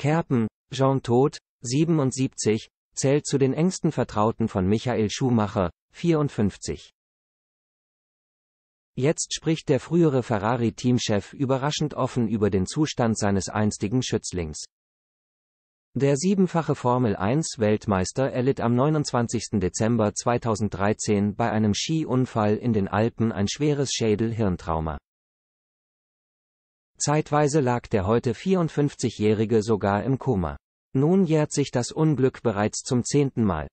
Kerpen, Jean Todt, 77, zählt zu den engsten Vertrauten von Michael Schumacher, 54. Jetzt spricht der frühere Ferrari-Teamchef überraschend offen über den Zustand seines einstigen Schützlings. Der siebenfache Formel 1-Weltmeister erlitt am 29. Dezember 2013 bei einem Skiunfall in den Alpen ein schweres Schädel-Hirntrauma. Zeitweise lag der heute 54-Jährige sogar im Koma. Nun jährt sich das Unglück bereits zum zehnten Mal.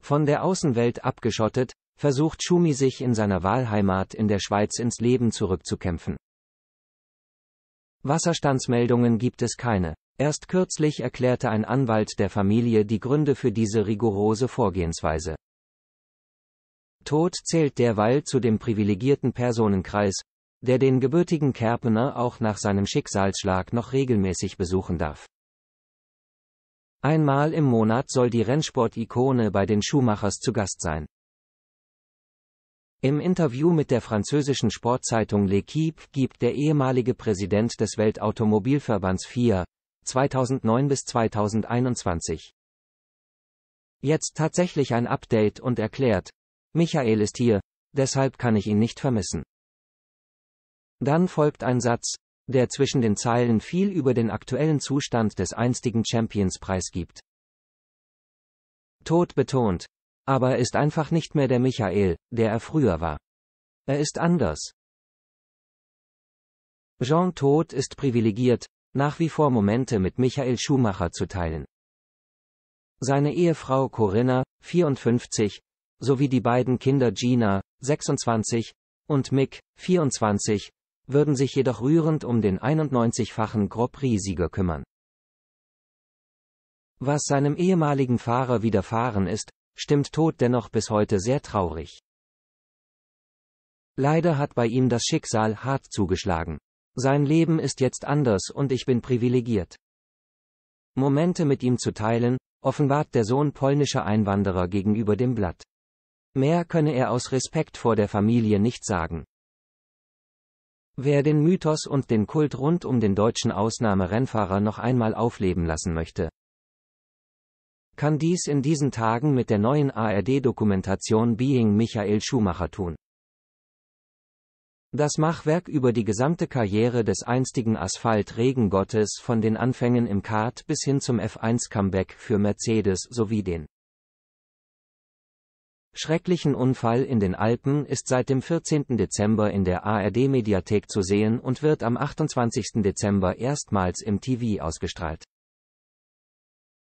Von der Außenwelt abgeschottet, versucht Schumi sich in seiner Wahlheimat in der Schweiz ins Leben zurückzukämpfen. Wasserstandsmeldungen gibt es keine. Erst kürzlich erklärte ein Anwalt der Familie die Gründe für diese rigorose Vorgehensweise. Tod zählt derweil zu dem privilegierten Personenkreis, der den gebürtigen Kerpener auch nach seinem Schicksalsschlag noch regelmäßig besuchen darf. Einmal im Monat soll die Rennsport-Ikone bei den Schuhmachers zu Gast sein. Im Interview mit der französischen Sportzeitung L'Equipe gibt der ehemalige Präsident des Weltautomobilverbands FIA 2009 bis 2021 jetzt tatsächlich ein Update und erklärt, Michael ist hier, deshalb kann ich ihn nicht vermissen. Dann folgt ein Satz, der zwischen den Zeilen viel über den aktuellen Zustand des einstigen Champions preisgibt. Tod betont. Aber er ist einfach nicht mehr der Michael, der er früher war. Er ist anders. Jean Tod ist privilegiert, nach wie vor Momente mit Michael Schumacher zu teilen. Seine Ehefrau Corinna, 54, sowie die beiden Kinder Gina, 26, und Mick, 24, würden sich jedoch rührend um den 91-fachen Grand Prix-Sieger kümmern. Was seinem ehemaligen Fahrer widerfahren ist, stimmt Tod dennoch bis heute sehr traurig. Leider hat bei ihm das Schicksal hart zugeschlagen. Sein Leben ist jetzt anders und ich bin privilegiert. Momente mit ihm zu teilen, offenbart der Sohn polnischer Einwanderer gegenüber dem Blatt. Mehr könne er aus Respekt vor der Familie nicht sagen. Wer den Mythos und den Kult rund um den deutschen Ausnahmerennfahrer noch einmal aufleben lassen möchte, kann dies in diesen Tagen mit der neuen ARD-Dokumentation Being Michael Schumacher tun. Das Machwerk über die gesamte Karriere des einstigen Asphalt-Regengottes von den Anfängen im Kart bis hin zum F1-Comeback für Mercedes sowie den schrecklichen Unfall in den Alpen ist seit dem 14. Dezember in der ARD-Mediathek zu sehen und wird am 28. Dezember erstmals im TV ausgestrahlt.